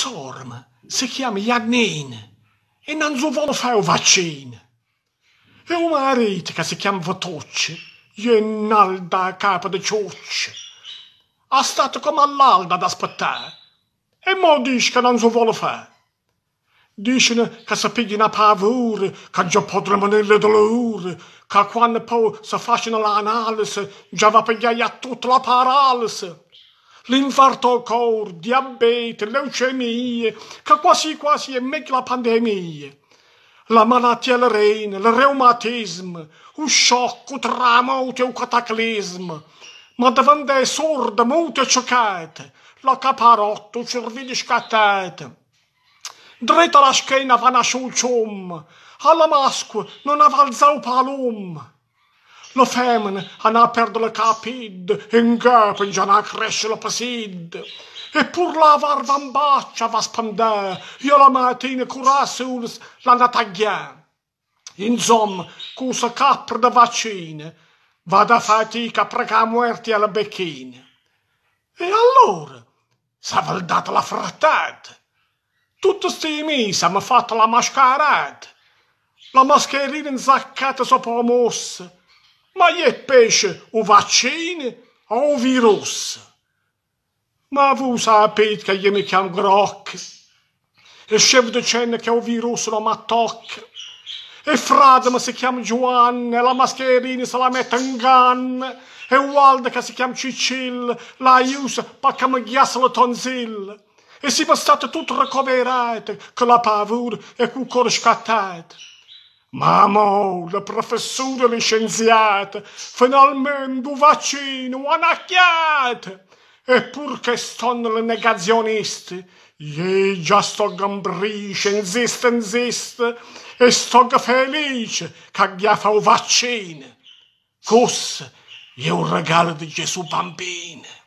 Sorm se chiama Jagnein e non so voglio fare vaccin. E un marito che si chiama è nalda a capo di ciocce, ha stato come all'alda ad aspettare e mo dice che non so voglio fare. Dicono che si pigliano a paura, che già potremo nelle dolore, che quando poi si facciano l'analisi già va a pigliare tutta la paralisi l'infarto al cuore, diabete, leucemie, che quasi quasi è meglio la pandemia. La malattia al rene, il reumatismo, un shock, un tramonto, un cataclismo. Ma davanti è sordi, muta e ciocata, la caparotto, il cervello scattato. Dritta la schiena va nasce il ciom, alla masco non avalza un palom. Le femmine hanno aperto le capid, in ghepen già n'a cresce la pasid. E pur la var va spandare, io la mattina curasse uns la nataghiè. Insomma, cusa capra da vaccine, vada fatica a pregare muerti alla becchina. E allora, s'ha valdata la frattata. Tutte sti mesi hanno fatto la mascherata. La mascherina inzaccata sopra la mossa, ma gli è pesce o vaccini o virus? Ma voi sapete che io mi chiamo Grock. e scevo di cena che ho virus non mi tocca, E frate Fradma si chiama e la mascherina se la mette in ganna. E Walda che si chiama Cicil, la aiuta perché mi ghiassa la tonzilla. E si è stato tutto ricoverato con la paura e con il cuore scattato. Ma mo, le professure licenziate, finalmente un vaccino hanno Eppur che stonno le negazionisti, io già sto gambrice, insiste, insiste, e sto felice che gli fa un vaccino. Cos è un regalo di Gesù bambino.